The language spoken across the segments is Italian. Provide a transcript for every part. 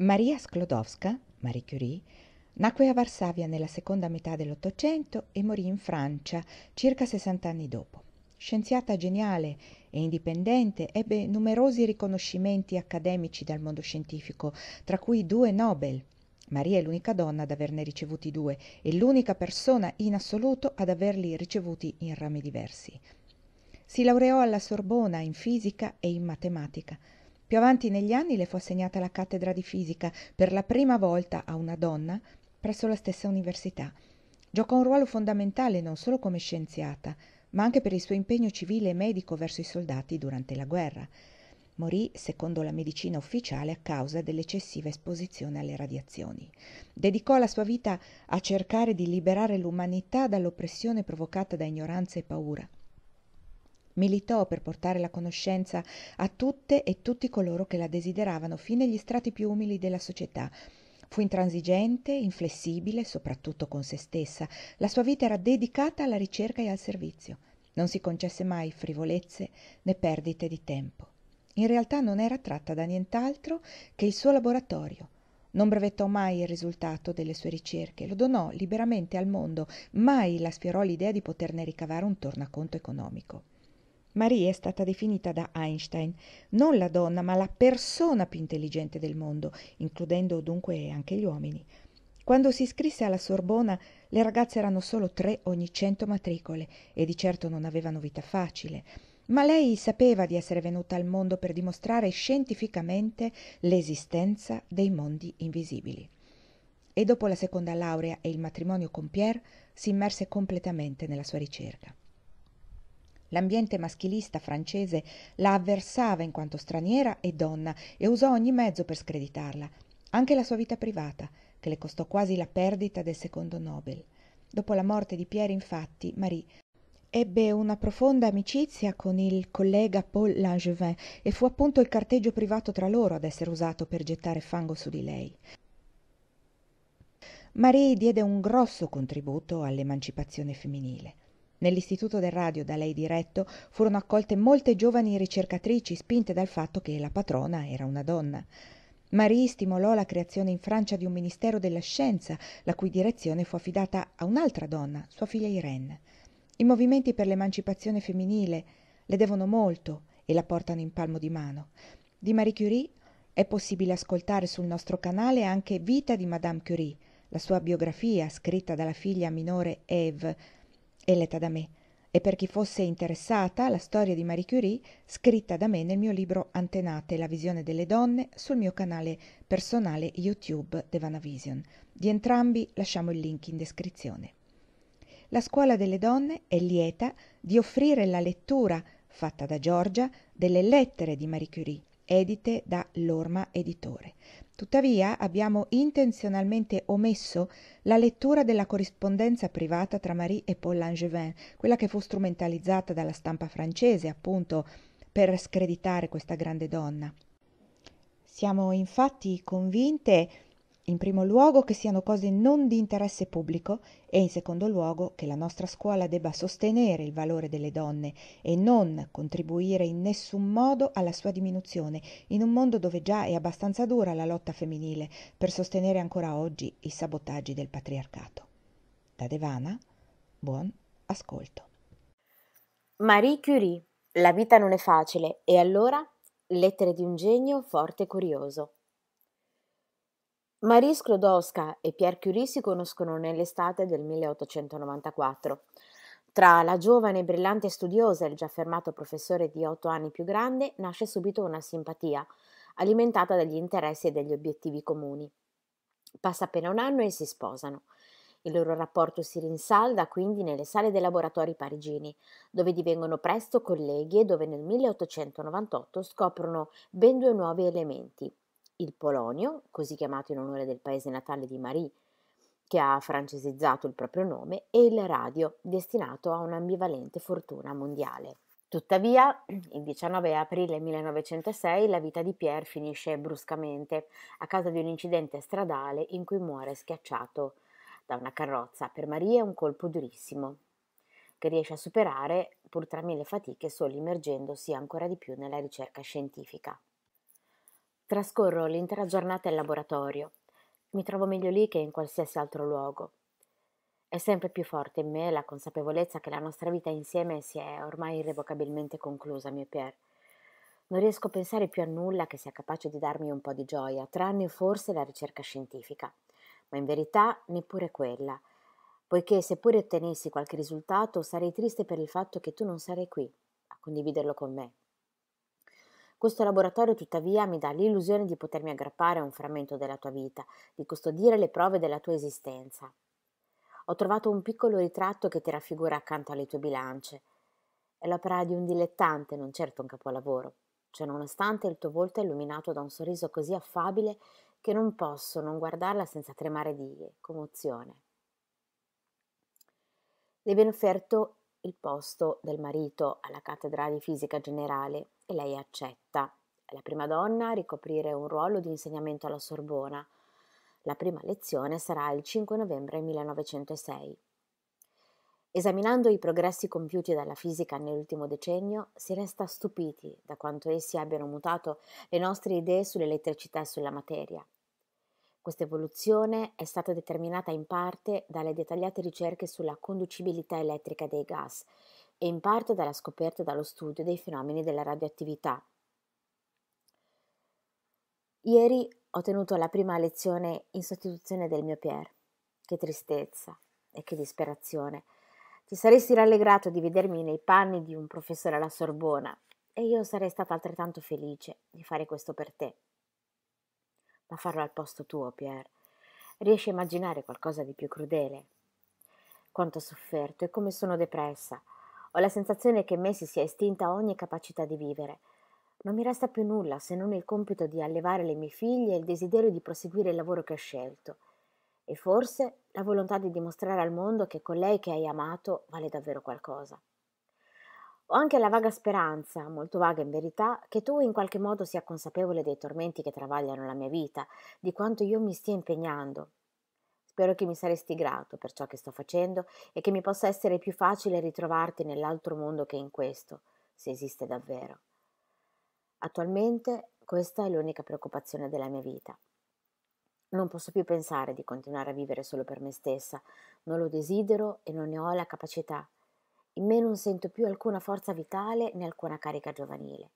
Maria Sklodowska, Marie Curie, nacque a Varsavia nella seconda metà dell'Ottocento e morì in Francia circa 60 anni dopo. Scienziata geniale e indipendente, ebbe numerosi riconoscimenti accademici dal mondo scientifico, tra cui due Nobel. Maria è l'unica donna ad averne ricevuti due e l'unica persona in assoluto ad averli ricevuti in rami diversi. Si laureò alla Sorbona in fisica e in matematica. Più avanti negli anni le fu assegnata la cattedra di fisica per la prima volta a una donna presso la stessa università giocò un ruolo fondamentale non solo come scienziata ma anche per il suo impegno civile e medico verso i soldati durante la guerra Morì, secondo la medicina ufficiale a causa dell'eccessiva esposizione alle radiazioni. Dedicò la sua vita a cercare di liberare l'umanità dall'oppressione provocata da ignoranza e paura militò per portare la conoscenza a tutte e tutti coloro che la desideravano fino agli strati più umili della società fu intransigente inflessibile soprattutto con se stessa la sua vita era dedicata alla ricerca e al servizio non si concesse mai frivolezze né perdite di tempo in realtà non era tratta da nient'altro che il suo laboratorio non brevettò mai il risultato delle sue ricerche, lo donò liberamente al mondo, mai la sfiorò l'idea di poterne ricavare un tornaconto economico. Marie è stata definita da Einstein non la donna ma la persona più intelligente del mondo, includendo dunque anche gli uomini. Quando si iscrisse alla Sorbona le ragazze erano solo tre ogni cento matricole e di certo non avevano vita facile, ma lei sapeva di essere venuta al mondo per dimostrare scientificamente l'esistenza dei mondi invisibili. E dopo la seconda laurea e il matrimonio con Pierre si immerse completamente nella sua ricerca l'ambiente maschilista francese la avversava in quanto straniera e donna e usò ogni mezzo per screditarla anche la sua vita privata che le costò quasi la perdita del secondo nobel dopo la morte di pierre infatti marie ebbe una profonda amicizia con il collega paul langevin e fu appunto il carteggio privato tra loro ad essere usato per gettare fango su di lei marie diede un grosso contributo all'emancipazione femminile nell'istituto del radio da lei diretto furono accolte molte giovani ricercatrici spinte dal fatto che la patrona era una donna marie stimolò la creazione in francia di un ministero della scienza la cui direzione fu affidata a un'altra donna sua figlia irene i movimenti per l'emancipazione femminile le devono molto e la portano in palmo di mano di Marie Curie è possibile ascoltare sul nostro canale anche Vita di Madame Curie, la sua biografia scritta dalla figlia minore Eve e letta da me e per chi fosse interessata la storia di Marie Curie scritta da me nel mio libro Antenate, la visione delle donne sul mio canale personale YouTube Devana Vision. Di entrambi lasciamo il link in descrizione. La Scuola delle Donne è lieta di offrire la lettura fatta da Giorgia delle lettere di Marie Curie edite da Lorma Editore. Tuttavia abbiamo intenzionalmente omesso la lettura della corrispondenza privata tra Marie e Paul Langevin, quella che fu strumentalizzata dalla stampa francese, appunto, per screditare questa grande donna. Siamo infatti convinte in primo luogo che siano cose non di interesse pubblico e in secondo luogo che la nostra scuola debba sostenere il valore delle donne e non contribuire in nessun modo alla sua diminuzione in un mondo dove già è abbastanza dura la lotta femminile per sostenere ancora oggi i sabotaggi del patriarcato. Da Devana, buon ascolto. Marie Curie, la vita non è facile e allora lettere di un genio forte e curioso. Marie Sklodowska e Pierre Curie si conoscono nell'estate del 1894. Tra la giovane e brillante studiosa e il già affermato professore di otto anni più grande nasce subito una simpatia, alimentata dagli interessi e dagli obiettivi comuni. Passa appena un anno e si sposano. Il loro rapporto si rinsalda quindi nelle sale dei laboratori parigini, dove divengono presto colleghi e dove nel 1898 scoprono ben due nuovi elementi, il Polonio, così chiamato in onore del paese natale di Marie, che ha francesizzato il proprio nome, e il radio, destinato a un'ambivalente fortuna mondiale. Tuttavia, il 19 aprile 1906 la vita di Pierre finisce bruscamente a causa di un incidente stradale in cui muore schiacciato da una carrozza. Per Marie è un colpo durissimo, che riesce a superare pur tra mille fatiche solo immergendosi ancora di più nella ricerca scientifica. Trascorro l'intera giornata in laboratorio. Mi trovo meglio lì che in qualsiasi altro luogo. È sempre più forte in me la consapevolezza che la nostra vita insieme si è ormai irrevocabilmente conclusa, mio Pier. Non riesco a pensare più a nulla che sia capace di darmi un po' di gioia, tranne forse la ricerca scientifica. Ma in verità neppure quella poiché seppure ottenessi qualche risultato sarei triste per il fatto che tu non sarai qui a condividerlo con me. Questo laboratorio tuttavia mi dà l'illusione di potermi aggrappare a un frammento della tua vita, di custodire le prove della tua esistenza. Ho trovato un piccolo ritratto che ti raffigura accanto alle tue bilance. È l'opera di un dilettante, non certo un capolavoro. Ciononostante il tuo volto è illuminato da un sorriso così affabile che non posso non guardarla senza tremare di commozione. Le viene offerto il posto del marito alla cattedra di fisica generale lei accetta. È la prima donna a ricoprire un ruolo di insegnamento alla Sorbona. La prima lezione sarà il 5 novembre 1906. Esaminando i progressi compiuti dalla fisica nell'ultimo decennio, si resta stupiti da quanto essi abbiano mutato le nostre idee sull'elettricità e sulla materia. Questa evoluzione è stata determinata in parte dalle dettagliate ricerche sulla conducibilità elettrica dei gas e in parte dalla scoperta e dallo studio dei fenomeni della radioattività. Ieri ho tenuto la prima lezione in sostituzione del mio Pier. Che tristezza e che disperazione. Ti saresti rallegrato di vedermi nei panni di un professore alla Sorbona e io sarei stata altrettanto felice di fare questo per te. Ma farlo al posto tuo, Pier. Riesci a immaginare qualcosa di più crudele? Quanto ho sofferto e come sono depressa. Ho la sensazione che in me si sia estinta ogni capacità di vivere. Non mi resta più nulla se non il compito di allevare le mie figlie e il desiderio di proseguire il lavoro che ho scelto. E forse la volontà di dimostrare al mondo che con lei che hai amato vale davvero qualcosa. Ho anche la vaga speranza, molto vaga in verità, che tu in qualche modo sia consapevole dei tormenti che travagliano la mia vita, di quanto io mi stia impegnando, Spero che mi saresti grato per ciò che sto facendo e che mi possa essere più facile ritrovarti nell'altro mondo che in questo, se esiste davvero. Attualmente questa è l'unica preoccupazione della mia vita. Non posso più pensare di continuare a vivere solo per me stessa, non lo desidero e non ne ho la capacità. In me non sento più alcuna forza vitale né alcuna carica giovanile.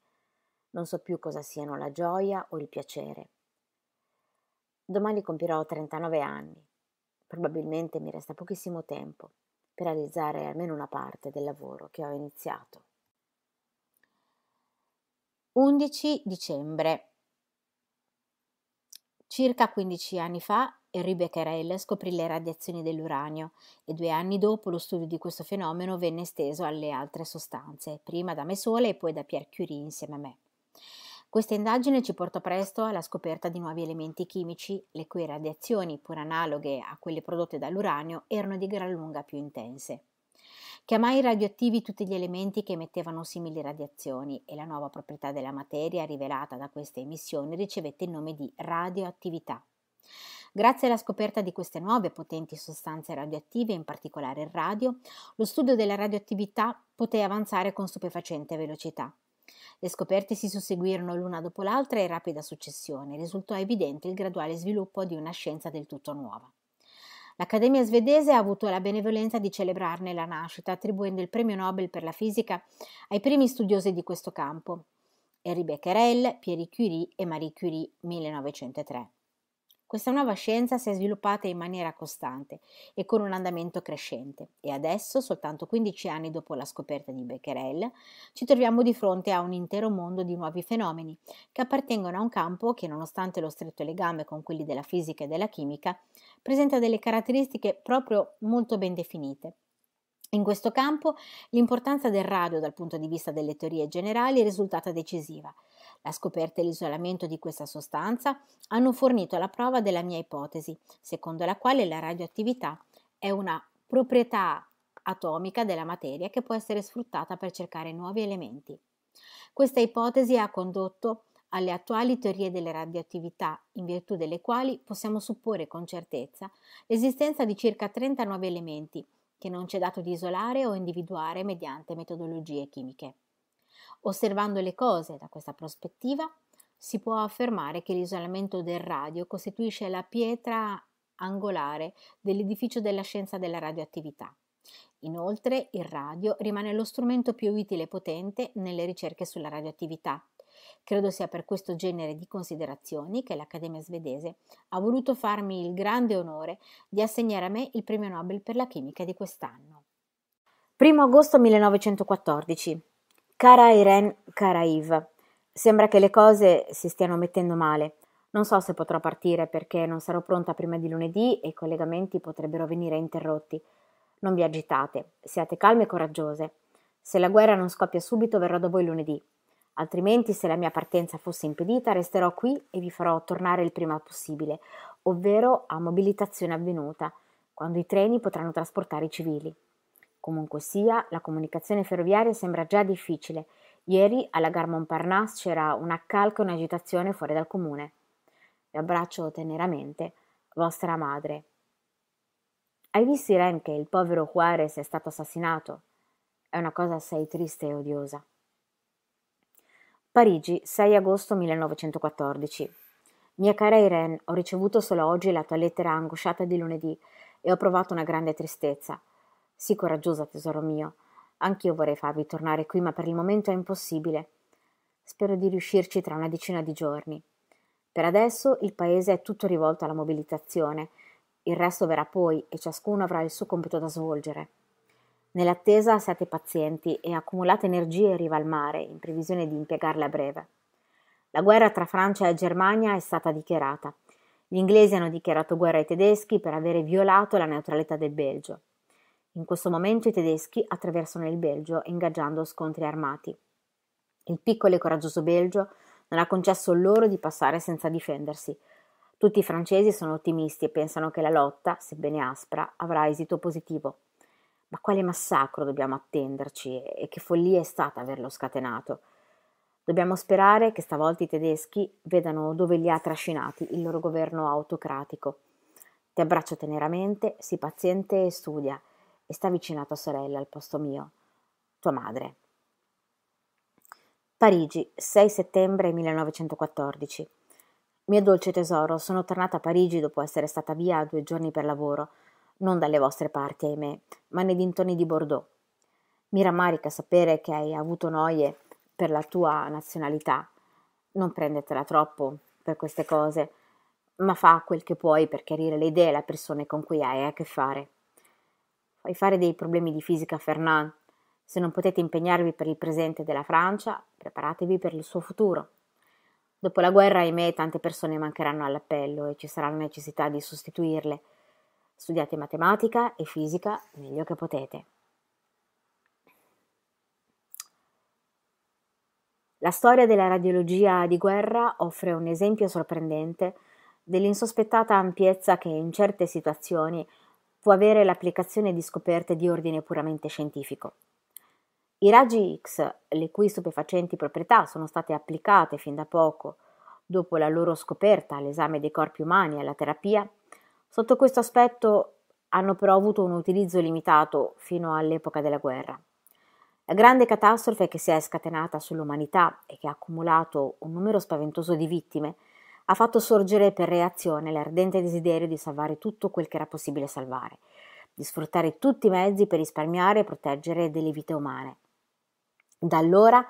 Non so più cosa siano la gioia o il piacere. Domani compirò 39 anni Probabilmente mi resta pochissimo tempo per realizzare almeno una parte del lavoro che ho iniziato. 11 dicembre. Circa 15 anni fa Henri Becquerel scoprì le radiazioni dell'uranio e due anni dopo lo studio di questo fenomeno venne esteso alle altre sostanze, prima da me sola e poi da Pierre Curie insieme a me. Questa indagine ci portò presto alla scoperta di nuovi elementi chimici, le cui radiazioni, pur analoghe a quelle prodotte dall'uranio, erano di gran lunga più intense. Chiamai radioattivi tutti gli elementi che emettevano simili radiazioni e la nuova proprietà della materia rivelata da queste emissioni ricevette il nome di radioattività. Grazie alla scoperta di queste nuove potenti sostanze radioattive, in particolare il radio, lo studio della radioattività poté avanzare con stupefacente velocità. Le scoperte si susseguirono l'una dopo l'altra in rapida successione. Risultò evidente il graduale sviluppo di una scienza del tutto nuova. L'Accademia svedese ha avuto la benevolenza di celebrarne la nascita, attribuendo il premio Nobel per la fisica ai primi studiosi di questo campo, Henri Becquerel, Pierre Curie e Marie Curie 1903. Questa nuova scienza si è sviluppata in maniera costante e con un andamento crescente e adesso, soltanto 15 anni dopo la scoperta di Becquerel, ci troviamo di fronte a un intero mondo di nuovi fenomeni che appartengono a un campo che, nonostante lo stretto legame con quelli della fisica e della chimica, presenta delle caratteristiche proprio molto ben definite in questo campo l'importanza del radio dal punto di vista delle teorie generali è risultata decisiva, la scoperta e l'isolamento di questa sostanza hanno fornito la prova della mia ipotesi, secondo la quale la radioattività è una proprietà atomica della materia che può essere sfruttata per cercare nuovi elementi. Questa ipotesi ha condotto alle attuali teorie delle radioattività, in virtù delle quali possiamo supporre con certezza l'esistenza di circa 39 elementi che non ci è dato di isolare o individuare mediante metodologie chimiche. Osservando le cose da questa prospettiva, si può affermare che l'isolamento del radio costituisce la pietra angolare dell'edificio della scienza della radioattività. Inoltre, il radio rimane lo strumento più utile e potente nelle ricerche sulla radioattività. Credo sia per questo genere di considerazioni che l'Accademia svedese ha voluto farmi il grande onore di assegnare a me il premio Nobel per la chimica di quest'anno. 1 agosto 1914 Cara Irene, cara Yves, sembra che le cose si stiano mettendo male. Non so se potrò partire perché non sarò pronta prima di lunedì e i collegamenti potrebbero venire interrotti. Non vi agitate, siate calme e coraggiose. Se la guerra non scoppia subito verrò da voi lunedì. Altrimenti, se la mia partenza fosse impedita, resterò qui e vi farò tornare il prima possibile, ovvero a mobilitazione avvenuta, quando i treni potranno trasportare i civili. Comunque sia, la comunicazione ferroviaria sembra già difficile. Ieri alla Gare Montparnasse c'era una calca e un'agitazione fuori dal comune. Vi abbraccio teneramente, vostra madre. Hai visto, Irene, che il povero Juarez è stato assassinato? È una cosa assai triste e odiosa. Parigi, 6 agosto 1914. Mia cara Irene, ho ricevuto solo oggi la tua lettera angosciata di lunedì e ho provato una grande tristezza sii coraggiosa tesoro mio anch'io vorrei farvi tornare qui ma per il momento è impossibile spero di riuscirci tra una decina di giorni per adesso il paese è tutto rivolto alla mobilitazione il resto verrà poi e ciascuno avrà il suo compito da svolgere nell'attesa siate pazienti e accumulate energie in riva al mare in previsione di impiegarle a breve la guerra tra Francia e Germania è stata dichiarata. Gli inglesi hanno dichiarato guerra ai tedeschi per avere violato la neutralità del Belgio. In questo momento i tedeschi attraversano il Belgio ingaggiando scontri armati. Il piccolo e coraggioso Belgio non ha concesso loro di passare senza difendersi. Tutti i francesi sono ottimisti e pensano che la lotta, sebbene aspra, avrà esito positivo. Ma quale massacro dobbiamo attenderci e che follia è stata averlo scatenato? Dobbiamo sperare che stavolta i tedeschi vedano dove li ha trascinati il loro governo autocratico. Ti abbraccio teneramente, sii paziente e studia e sta vicino a tua sorella al posto mio, tua madre. Parigi, 6 settembre 1914. Mio dolce tesoro, sono tornata a Parigi dopo essere stata via due giorni per lavoro, non dalle vostre parti, ahimè, ma nei dintorni di Bordeaux. Mi rammarica sapere che hai avuto noie per la tua nazionalità. Non prendetela troppo per queste cose, ma fa quel che puoi per chiarire le idee e le persone con cui hai a che fare fai fare dei problemi di fisica a Fernand. Se non potete impegnarvi per il presente della Francia, preparatevi per il suo futuro. Dopo la guerra, ahimè, tante persone mancheranno all'appello e ci sarà la necessità di sostituirle. Studiate matematica e fisica meglio che potete. La storia della radiologia di guerra offre un esempio sorprendente dell'insospettata ampiezza che in certe situazioni può avere l'applicazione di scoperte di ordine puramente scientifico. I raggi X, le cui stupefacenti proprietà sono state applicate fin da poco dopo la loro scoperta all'esame dei corpi umani e alla terapia, sotto questo aspetto hanno però avuto un utilizzo limitato fino all'epoca della guerra. La grande catastrofe che si è scatenata sull'umanità e che ha accumulato un numero spaventoso di vittime ha fatto sorgere per reazione l'ardente desiderio di salvare tutto quel che era possibile salvare, di sfruttare tutti i mezzi per risparmiare e proteggere delle vite umane. Da allora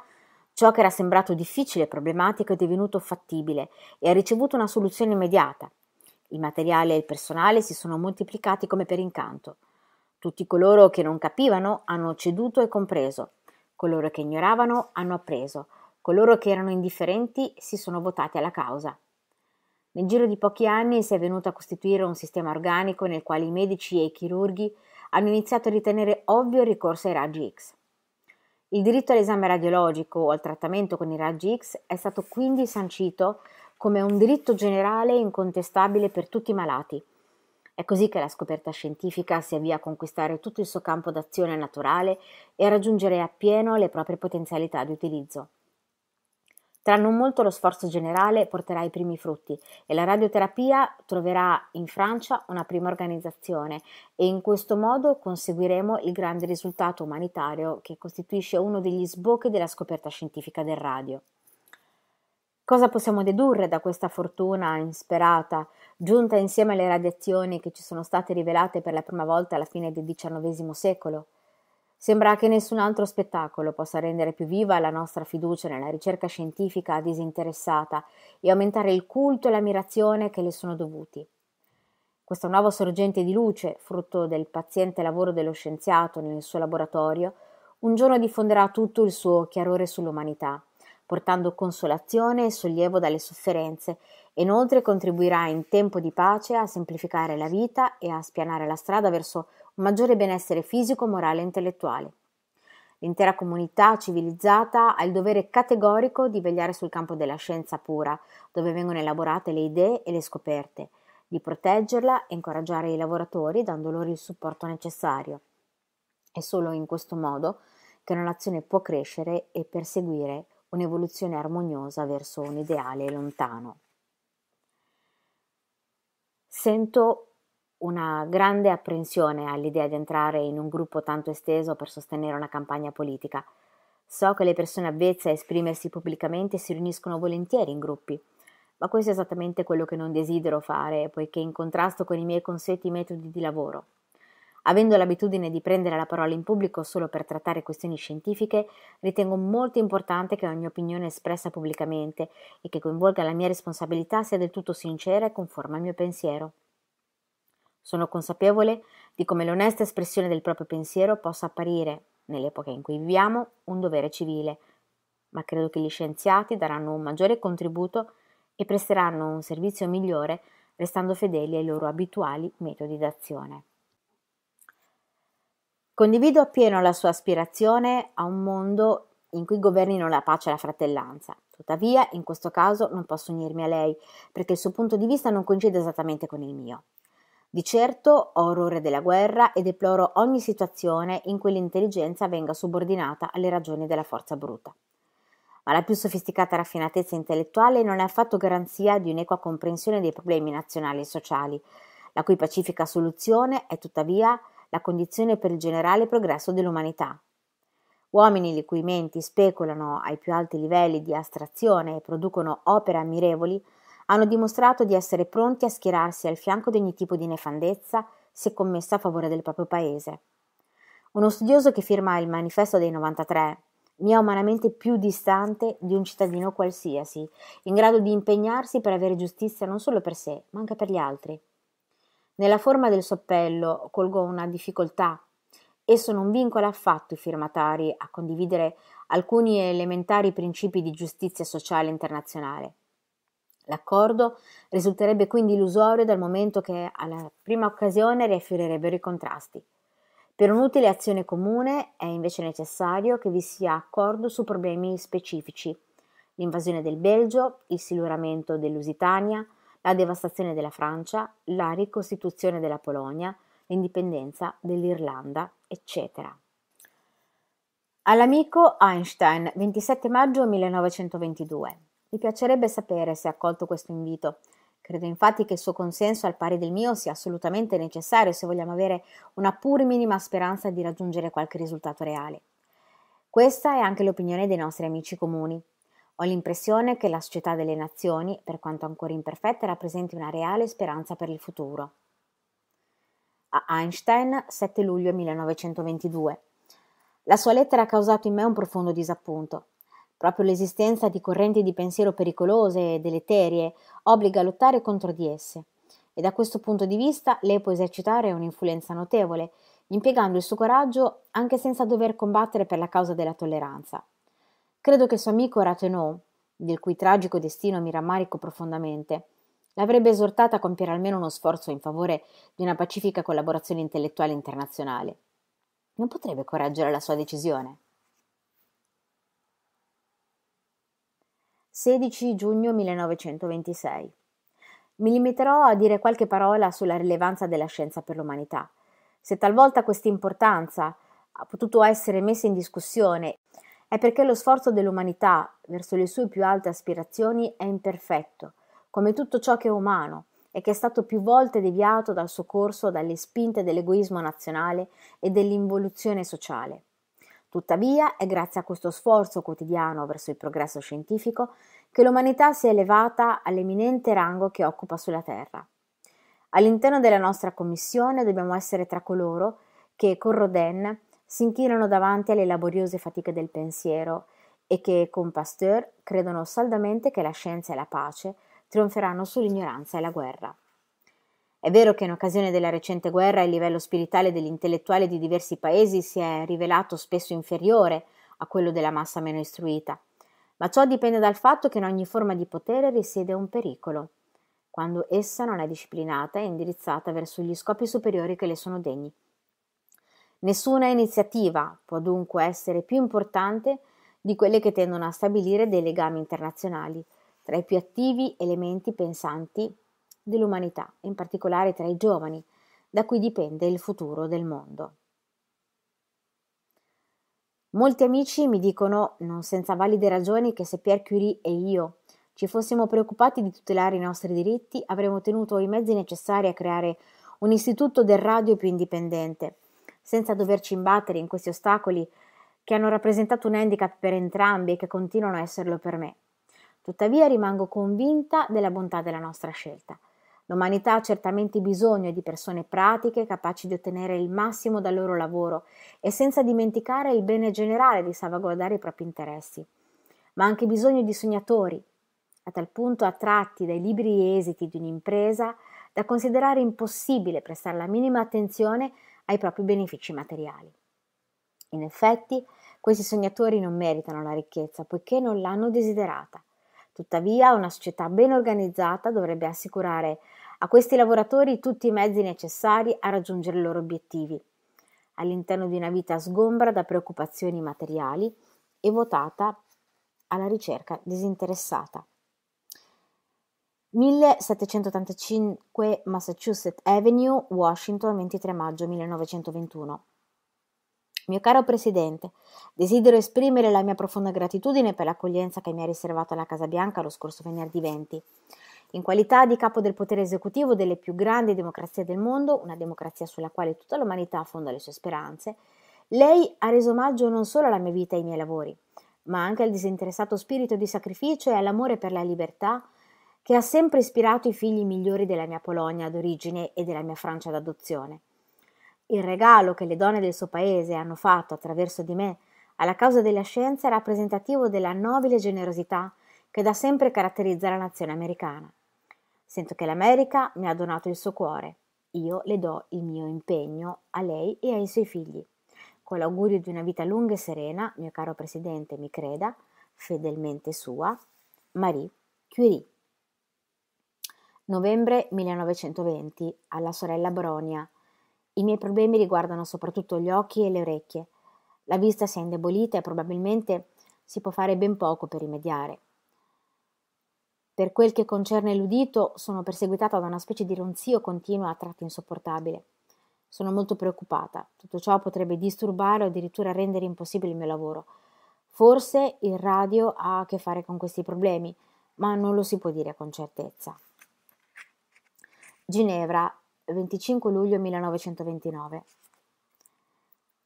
ciò che era sembrato difficile e problematico è divenuto fattibile e ha ricevuto una soluzione immediata. Il materiale e il personale si sono moltiplicati come per incanto. Tutti coloro che non capivano hanno ceduto e compreso, coloro che ignoravano hanno appreso, coloro che erano indifferenti si sono votati alla causa. Nel giro di pochi anni si è venuto a costituire un sistema organico nel quale i medici e i chirurghi hanno iniziato a ritenere ovvio il ricorso ai raggi X. Il diritto all'esame radiologico o al trattamento con i raggi X è stato quindi sancito come un diritto generale incontestabile per tutti i malati. È così che la scoperta scientifica si avvia a conquistare tutto il suo campo d'azione naturale e a raggiungere appieno le proprie potenzialità di utilizzo. Tra non molto lo sforzo generale porterà i primi frutti e la radioterapia troverà in Francia una prima organizzazione e in questo modo conseguiremo il grande risultato umanitario che costituisce uno degli sbocchi della scoperta scientifica del radio. Cosa possiamo dedurre da questa fortuna insperata, giunta insieme alle radiazioni che ci sono state rivelate per la prima volta alla fine del XIX secolo? Sembra che nessun altro spettacolo possa rendere più viva la nostra fiducia nella ricerca scientifica disinteressata e aumentare il culto e l'ammirazione che le sono dovuti. Questo nuovo sorgente di luce, frutto del paziente lavoro dello scienziato nel suo laboratorio, un giorno diffonderà tutto il suo chiarore sull'umanità, portando consolazione e sollievo dalle sofferenze Inoltre contribuirà in tempo di pace a semplificare la vita e a spianare la strada verso un maggiore benessere fisico, morale e intellettuale. L'intera comunità civilizzata ha il dovere categorico di vegliare sul campo della scienza pura, dove vengono elaborate le idee e le scoperte, di proteggerla e incoraggiare i lavoratori dando loro il supporto necessario. È solo in questo modo che una nazione può crescere e perseguire un'evoluzione armoniosa verso un ideale lontano. Sento una grande apprensione all'idea di entrare in un gruppo tanto esteso per sostenere una campagna politica. So che le persone avvezze a esprimersi pubblicamente si riuniscono volentieri in gruppi, ma questo è esattamente quello che non desidero fare, poiché è in contrasto con i miei consueti metodi di lavoro. Avendo l'abitudine di prendere la parola in pubblico solo per trattare questioni scientifiche, ritengo molto importante che ogni opinione espressa pubblicamente e che coinvolga la mia responsabilità sia del tutto sincera e conforme al mio pensiero. Sono consapevole di come l'onesta espressione del proprio pensiero possa apparire, nell'epoca in cui viviamo, un dovere civile, ma credo che gli scienziati daranno un maggiore contributo e presteranno un servizio migliore restando fedeli ai loro abituali metodi d'azione. Condivido appieno la sua aspirazione a un mondo in cui governino la pace e la fratellanza. Tuttavia, in questo caso non posso unirmi a lei, perché il suo punto di vista non coincide esattamente con il mio. Di certo ho orrore della guerra e deploro ogni situazione in cui l'intelligenza venga subordinata alle ragioni della forza bruta. Ma la più sofisticata raffinatezza intellettuale non è affatto garanzia di un'equa comprensione dei problemi nazionali e sociali, la cui pacifica soluzione è tuttavia la condizione per il generale progresso dell'umanità. Uomini le cui menti speculano ai più alti livelli di astrazione e producono opere ammirevoli, hanno dimostrato di essere pronti a schierarsi al fianco di ogni tipo di nefandezza se commessa a favore del proprio paese. Uno studioso che firma il manifesto dei 93 mi è umanamente più distante di un cittadino qualsiasi, in grado di impegnarsi per avere giustizia non solo per sé, ma anche per gli altri. Nella forma del soppello colgo una difficoltà. Esso non vincola affatto i firmatari a condividere alcuni elementari principi di giustizia sociale internazionale. L'accordo risulterebbe quindi illusorio dal momento che alla prima occasione riaffiorerebbero i contrasti. Per un'utile azione comune è invece necessario che vi sia accordo su problemi specifici. L'invasione del Belgio, il siluramento dell'Usitania, la devastazione della Francia, la ricostituzione della Polonia, l'indipendenza dell'Irlanda, eccetera. All'amico Einstein, 27 maggio 1922. Mi piacerebbe sapere se ha accolto questo invito. Credo infatti che il suo consenso al pari del mio sia assolutamente necessario se vogliamo avere una pur minima speranza di raggiungere qualche risultato reale. Questa è anche l'opinione dei nostri amici comuni. Ho l'impressione che la società delle nazioni, per quanto ancora imperfetta, rappresenti una reale speranza per il futuro. A Einstein, 7 luglio 1922. La sua lettera ha causato in me un profondo disappunto. Proprio l'esistenza di correnti di pensiero pericolose e deleterie obbliga a lottare contro di esse. E da questo punto di vista lei può esercitare un'influenza notevole, impiegando il suo coraggio anche senza dover combattere per la causa della tolleranza. Credo che il suo amico Ratenon, del cui tragico destino mi rammarico profondamente, l'avrebbe esortata a compiere almeno uno sforzo in favore di una pacifica collaborazione intellettuale internazionale. Non potrebbe correggere la sua decisione. 16 giugno 1926. Mi limiterò a dire qualche parola sulla rilevanza della scienza per l'umanità. Se talvolta questa importanza ha potuto essere messa in discussione è perché lo sforzo dell'umanità verso le sue più alte aspirazioni è imperfetto, come tutto ciò che è umano e che è stato più volte deviato dal suo corso dalle spinte dell'egoismo nazionale e dell'involuzione sociale. Tuttavia, è grazie a questo sforzo quotidiano verso il progresso scientifico che l'umanità si è elevata all'eminente rango che occupa sulla Terra. All'interno della nostra commissione dobbiamo essere tra coloro che, con Rodin, s'inchinano davanti alle laboriose fatiche del pensiero e che, con Pasteur, credono saldamente che la scienza e la pace trionferanno sull'ignoranza e la guerra. È vero che in occasione della recente guerra il livello spirituale dell'intellettuale di diversi paesi si è rivelato spesso inferiore a quello della massa meno istruita, ma ciò dipende dal fatto che in ogni forma di potere risiede un pericolo, quando essa non è disciplinata e indirizzata verso gli scopi superiori che le sono degni. Nessuna iniziativa può dunque essere più importante di quelle che tendono a stabilire dei legami internazionali tra i più attivi elementi pensanti dell'umanità, in particolare tra i giovani, da cui dipende il futuro del mondo. Molti amici mi dicono, non senza valide ragioni, che se Pierre Curie e io ci fossimo preoccupati di tutelare i nostri diritti, avremmo tenuto i mezzi necessari a creare un istituto del radio più indipendente, senza doverci imbattere in questi ostacoli che hanno rappresentato un handicap per entrambi e che continuano a esserlo per me. Tuttavia rimango convinta della bontà della nostra scelta. L'umanità ha certamente bisogno di persone pratiche capaci di ottenere il massimo dal loro lavoro e senza dimenticare il bene generale di salvaguardare i propri interessi, ma ha anche bisogno di sognatori, a tal punto attratti dai libri esiti di un'impresa da considerare impossibile prestare la minima attenzione ai propri benefici materiali. In effetti, questi sognatori non meritano la ricchezza poiché non l'hanno desiderata. Tuttavia, una società ben organizzata dovrebbe assicurare a questi lavoratori tutti i mezzi necessari a raggiungere i loro obiettivi, all'interno di una vita sgombra da preoccupazioni materiali e votata alla ricerca disinteressata. 1785 Massachusetts Avenue, Washington, 23 maggio 1921. Mio caro Presidente, desidero esprimere la mia profonda gratitudine per l'accoglienza che mi ha riservato la Casa Bianca lo scorso venerdì 20. In qualità di capo del potere esecutivo delle più grandi democrazie del mondo, una democrazia sulla quale tutta l'umanità fonda le sue speranze, lei ha reso omaggio non solo alla mia vita e ai miei lavori, ma anche al disinteressato spirito di sacrificio e all'amore per la libertà che ha sempre ispirato i figli migliori della mia Polonia d'origine e della mia Francia d'adozione. Il regalo che le donne del suo paese hanno fatto attraverso di me alla causa della scienza è rappresentativo della nobile generosità che da sempre caratterizza la nazione americana. Sento che l'America mi ha donato il suo cuore, io le do il mio impegno a lei e ai suoi figli. Con l'augurio di una vita lunga e serena, mio caro Presidente, mi creda, fedelmente sua, Marie Curie. Novembre 1920, alla sorella Bronia. I miei problemi riguardano soprattutto gli occhi e le orecchie. La vista si è indebolita e probabilmente si può fare ben poco per rimediare. Per quel che concerne l'udito, sono perseguitata da una specie di ronzio continuo a tratti insopportabile. Sono molto preoccupata. Tutto ciò potrebbe disturbare o addirittura rendere impossibile il mio lavoro. Forse il radio ha a che fare con questi problemi, ma non lo si può dire con certezza. Ginevra, 25 luglio 1929.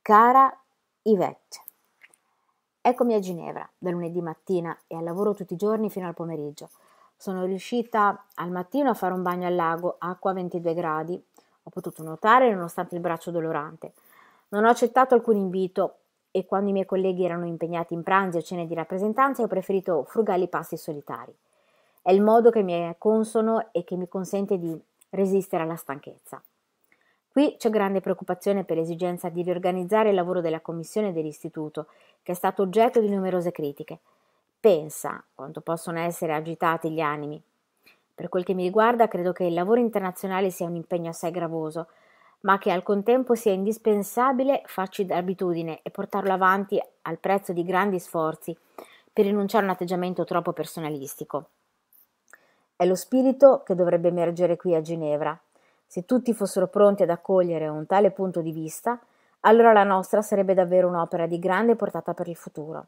Cara Yvette, eccomi a Ginevra da lunedì mattina e al lavoro tutti i giorni fino al pomeriggio. Sono riuscita al mattino a fare un bagno al lago, acqua a 22 gradi. Ho potuto nuotare nonostante il braccio dolorante. Non ho accettato alcun invito e quando i miei colleghi erano impegnati in pranzi o cene di rappresentanza ho preferito frugali passi solitari. È il modo che mi è consono e che mi consente di resistere alla stanchezza. Qui c'è grande preoccupazione per l'esigenza di riorganizzare il lavoro della commissione dell'istituto, che è stato oggetto di numerose critiche. Pensa quanto possono essere agitati gli animi. Per quel che mi riguarda, credo che il lavoro internazionale sia un impegno assai gravoso, ma che al contempo sia indispensabile farci d'abitudine e portarlo avanti al prezzo di grandi sforzi per rinunciare a un atteggiamento troppo personalistico. È lo spirito che dovrebbe emergere qui a Ginevra. Se tutti fossero pronti ad accogliere un tale punto di vista, allora la nostra sarebbe davvero un'opera di grande portata per il futuro.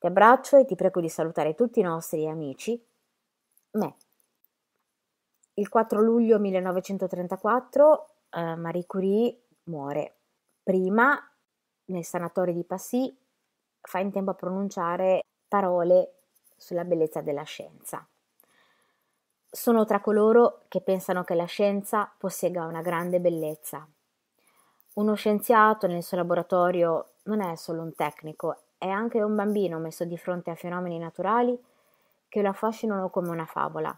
Ti abbraccio e ti prego di salutare tutti i nostri amici. Me. Il 4 luglio 1934 eh, Marie Curie muore. Prima, nel sanatorio di Passy, fa in tempo a pronunciare parole sulla bellezza della scienza sono tra coloro che pensano che la scienza possegga una grande bellezza. Uno scienziato nel suo laboratorio non è solo un tecnico, è anche un bambino messo di fronte a fenomeni naturali che lo affascinano come una favola.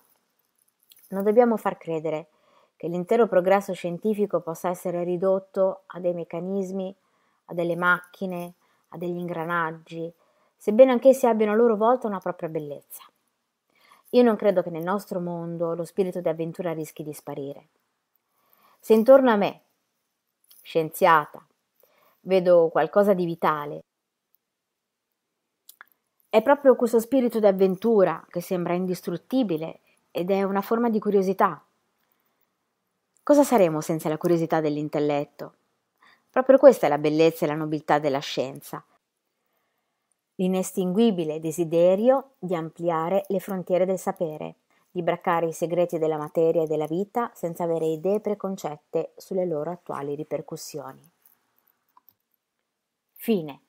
Non dobbiamo far credere che l'intero progresso scientifico possa essere ridotto a dei meccanismi, a delle macchine, a degli ingranaggi, sebbene anch'essi abbiano a loro volta una propria bellezza. Io non credo che nel nostro mondo lo spirito di avventura rischi di sparire. Se intorno a me, scienziata, vedo qualcosa di vitale, è proprio questo spirito di avventura che sembra indistruttibile ed è una forma di curiosità. Cosa saremo senza la curiosità dell'intelletto? Proprio questa è la bellezza e la nobiltà della scienza – l'inestinguibile desiderio di ampliare le frontiere del sapere, di braccare i segreti della materia e della vita senza avere idee preconcette sulle loro attuali ripercussioni. Fine.